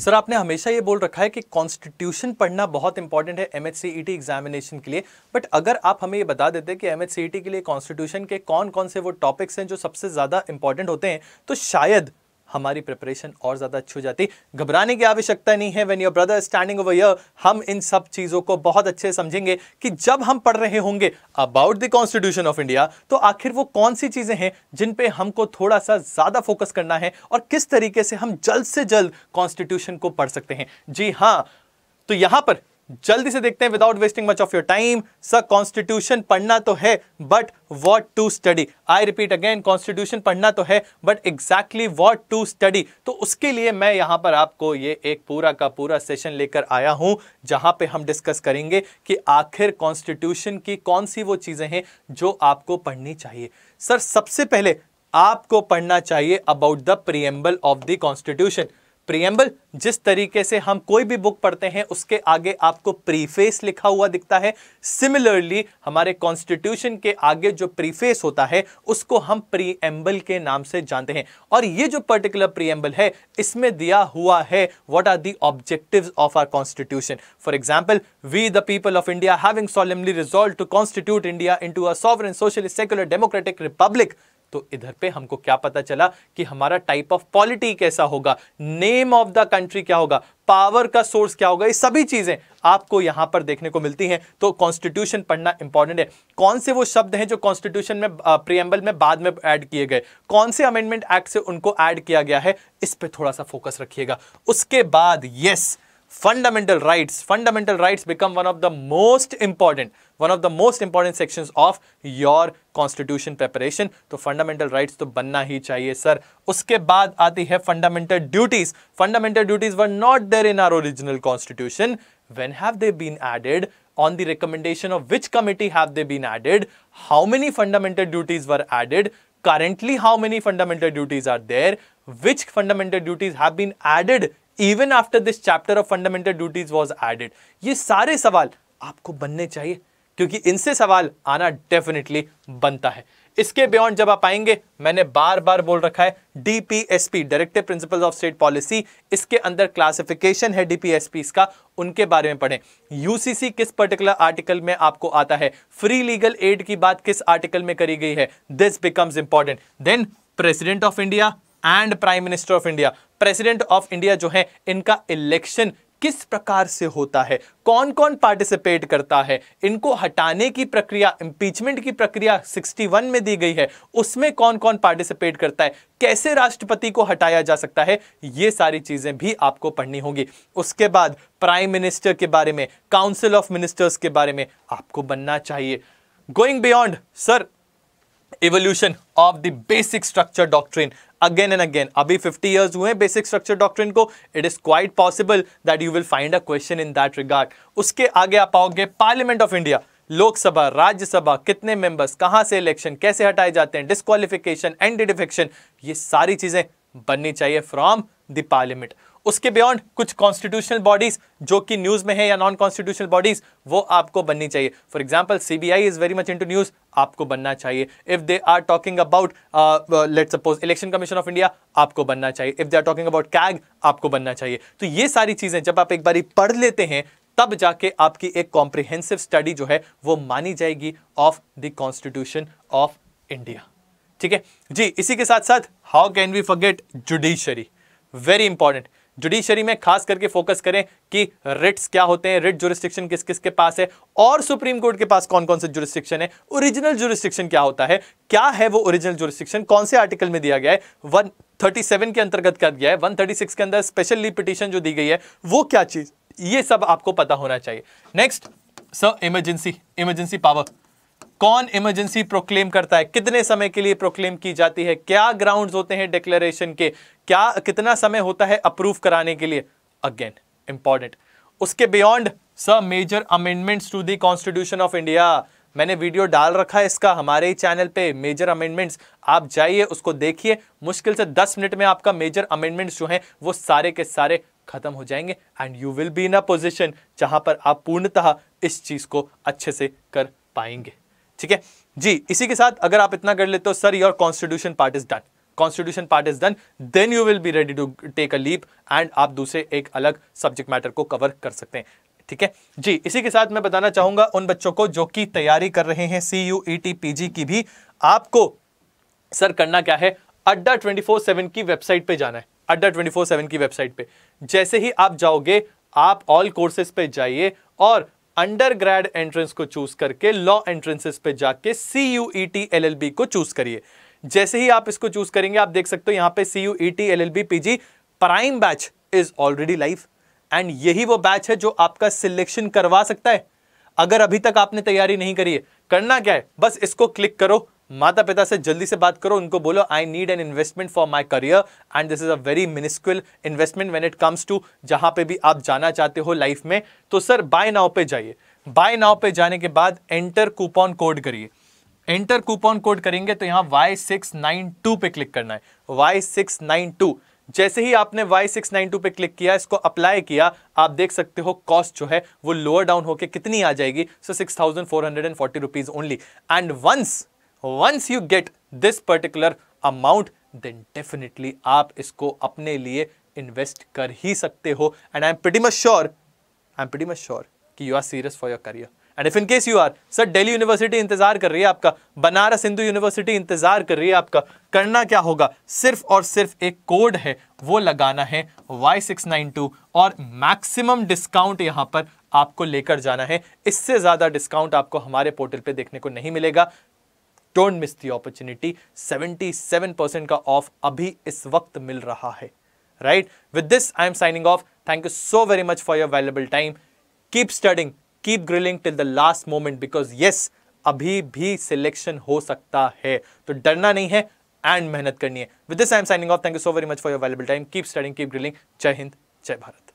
sir आपने हमेशा ये बोल रखा है कि कॉन्स्टिट्यूशन पढ़ना बहुत इंपॉर्टेंट है एम एच एग्जामिनेशन के लिए बट अगर आप हमें ये बता देते कि एम e के लिए कॉन्स्टिट्यूशन के कौन कौन से वो टॉपिक्स हैं जो सबसे ज़्यादा इंपॉर्टेंट होते हैं तो शायद हमारी प्रिपरेशन और ज़्यादा अच्छी हो जाती घबराने की आवश्यकता नहीं है when your brother standing over year हम इन सब चीज़ों को बहुत अच्छे समझेंगे कि जब हम पढ़ रहे होंगे about the constitution of India तो आखिर वो कौन सी चीज़ें हैं जिन पे हमको थोड़ा सा ज़्यादा फोकस करना है और किस तरीके से हम जल्द से जल्द कॉन्स्टिट्यूशन को पढ़ सकते हैं जी हाँ तो यहां पर जल्दी से देखते हैं without wasting much of your time sir constitution पढ़ना तो है but what to study I repeat again constitution पढ़ना तो है but exactly what to study तो उसके लिए मैं यहाँ पर आपको ये एक पूरा का पूरा सेशन लेकर आया हूं जहां पे हम डिस्कस करेंगे कि आखिर कॉन्स्टिट्यूशन की कौन सी वो चीज़ें हैं जो आपको पढ़नी चाहिए सर सबसे पहले आपको पढ़ना चाहिए about the preamble of the constitution preamble जिस तरीके से हम कोई भी बुक पढ़ते हैं उसके आगे आपको प्रीफेस लिखा हुआ दिखता है सिमिलरली हमारे कॉन्स्टिट्यूशन के आगे जो प्रीफेस होता है उसको हम प्रीएम्बल के नाम से जानते हैं और ये जो पर्टिकुलर प्रीएम्बल है इसमें दिया हुआ है what are the objectives of our constitution for example we the people of India having solemnly resolved to constitute India into a sovereign socialist secular democratic republic तो इधर पे हमको क्या पता चला कि हमारा टाइप ऑफ पॉलिटी कैसा होगा नेम ऑफ द कंट्री क्या होगा पावर का सोर्स क्या होगा ये सभी चीजें आपको यहां पर देखने को मिलती हैं तो कॉन्स्टिट्यूशन पढ़ना इंपॉर्टेंट है कौन से वो शब्द हैं जो कॉन्स्टिट्यूशन में प्रियम्बल में बाद में ऐड किए गए कौन से अमेंडमेंट एक्ट से उनको ऐड किया गया है इस पर थोड़ा सा फोकस रखिएगा उसके बाद yes yes, fundamental rights fundamental rights become one of the most important one of the most important sections of your constitution preparation तो fundamental rights तो बनना ही चाहिए सर उसके बाद आती है fundamental duties fundamental duties were not there in our original constitution when have they been added on the recommendation of which committee have they been added how many fundamental duties were added currently how many fundamental duties are there which fundamental duties have been added even after this chapter of fundamental duties was added ये सारे सवाल आपको बनने चाहिए क्योंकि इनसे सवाल आना डेफिनेटली बनता है इसके बियॉन्ड जब आप आएंगे मैंने बार बार बोल रखा है DPSP directive principle of state policy इसके अंदर क्लासिफिकेशन है डीपीएसपी का उनके बारे में पढ़ें यूसीसी किस पर्टिकुलर आर्टिकल में आपको आता है फ्री लीगल एड की बात किस आर्टिकल में करी गई है this becomes important then president of India and prime minister of India president of India जो है इनका इलेक्शन किस प्रकार से होता है कौन कौन पार्टिसिपेट करता है इनको हटाने की प्रक्रिया इम्पीचमेंट की प्रक्रिया 61 में दी गई है उसमें कौन कौन पार्टिसिपेट करता है कैसे राष्ट्रपति को हटाया जा सकता है ये सारी चीज़ें भी आपको पढ़नी होगी उसके बाद प्राइम मिनिस्टर के बारे में काउंसिल ऑफ मिनिस्टर्स के बारे में आपको बनना चाहिए going beyond sir evolution of the basic structure doctrine again and again abhi 50 years hue basic structure doctrine ko it is quite possible that you will find a question in that regard uske aage aap आओगे parliament of india लोक सभा राज्यसभा कितने members कहां से election कैसे हटाए जाते हैं डिस्कालिफिकेशन एंड डिफेक्शन ये सारी चीजें बननी चाहिए फ्रॉम द पार्लियामेंट उसके बियॉन्ड कुछ कॉन्स्टिट्यूशनल बॉडीज जो कि न्यूज़ में है या नॉन कॉन्स्टिट्यूशनल बॉडीज वो आपको बननी चाहिए for example C B I is very much to news आपको बनना चाहिए if they are talking about let suppose election commission of India आपको बनना चाहिए if they are talking about CAG आपको बनना चाहिए तो ये सारी चीज़ें जब आप एक बार पढ़ लेते हैं तब जाके आपकी एक कॉम्प्रिहेंसिव स्टडी जो है वो मानी जाएगी of the constitution of India ठीक है जी इसी के साथ साथ how can we forget judiciary very important judiciary में खास करके फोकस करें कि रिट्स क्या होते हैं रिट जुरिस्टिक्शन किस किस के पास है और सुप्रीम कोर्ट के पास कौन कौन से जुरिस्टिक्शन है ओरिजिनल जुरिस्टिक्शन क्या होता है क्या है वो ओरिजिनल जुरिस्टिक्शन कौन से आर्टिकल में दिया गया है वन थर्टी सेवन के अंतर्गत कर दिया है वन थर्टी सिक्स के अंदर स्पेशल ली पिटिशन जो दी गई है वो क्या चीज ये सब आपको पता होना चाहिए next sir emergency emergency power कौन इमरजेंसी प्रोक्लेम करता है कितने समय के लिए प्रोक्लेम की जाती है क्या ग्राउंड्स होते हैं डिक्लेरेशन के क्या कितना समय होता है अप्रूव कराने के लिए अगेन इंपॉर्टेंट उसके beyond sir major amendments to the constitution of India मैंने वीडियो डाल रखा है इसका हमारे ही चैनल पे मेजर अमेंडमेंट्स आप जाइए उसको देखिए मुश्किल से 10 मिनट में आपका मेजर अमेंडमेंट्स जो हैं वो सारे के सारे खत्म हो जाएंगे and you will be in a position जहां पर आप पूर्णतः इस चीज को अच्छे से कर पाएंगे ठीक है जी इसी के साथ अगर आप इतना कर लेते हो sir your constitution part is done constitution part is done then you will be ready to take a leap and आप दूसरे एक अलग सब्जेक्ट मैटर को कवर कर सकते हैं ठीक है जी इसी के साथ मैं बताना चाहूंगा उन बच्चों को जो कि तैयारी कर रहे हैं सी यू e की भी आपको सर करना क्या है अड्डा ट्वेंटी की वेबसाइट पर जाना है अड्डा ट्वेंटी की वेबसाइट पर जैसे ही आप जाओगे आप ऑल कोर्सेज पे जाइए और अंडर ग्रेड एंट्रेंस को चूज करके लॉ एंट्रेंसेस पे जाके C U E T L L B को चूज करिए जैसे ही आप इसको चूज करेंगे आप देख सकते हो यहां पे C U E T L L B P G prime batch is already live and यही वो बैच है जो आपका सिलेक्शन करवा सकता है अगर अभी तक आपने तैयारी नहीं करी है करना क्या है बस इसको क्लिक करो माता पिता से जल्दी से बात करो उनको बोलो I need an investment for my career and this is a very miniscule investment when it comes to जहां पे भी आप जाना चाहते हो लाइफ में तो सर बाय नाव पे जाइए बाय नाव पे जाने के बाद एंटर कूपन कोड करिए एंटर कूपन कोड करेंगे तो यहाँ वाई सिक्स नाइन टू पे क्लिक करना है वाई सिक्स नाइन टू जैसे ही आपने Y692 पे क्लिक किया इसको अप्लाई किया आप देख सकते हो कॉस्ट जो है वो लोअर डाउन होके कितनी आ जाएगी so six thousand four hundred and forty rupees only and once once you get this particular amount then definitely आप इसको अपने लिए इन्वेस्ट कर ही सकते हो and I am pretty much sure I am pretty much sure कि you are serious for your career and if in case you are sir Delhi university इंतजार कर रही है आपका बनारस हिंदू यूनिवर्सिटी इंतजार कर रही है आपका करना क्या होगा सिर्फ और सिर्फ एक कोड है वो लगाना है वाई सिक्स नाइन टू और मैक्सिमम डिस्काउंट यहां पर आपको लेकर जाना है इससे ज़्यादा डिस्काउंट आपको हमारे पोर्टल पे देखने को नहीं मिलेगा don't miss the opportunity 77 percent का ऑफ अभी इस वक्त मिल रहा है right with this I am signing off thank you so very much for your valuable time keep studying keep grilling till the last moment because yes अभी भी selection हो सकता है तो डरना नहीं है एंड मेहनत करनी है with this I am signing off thank you so very much for your valuable time keep studying keep grilling जय हिंद जय भारत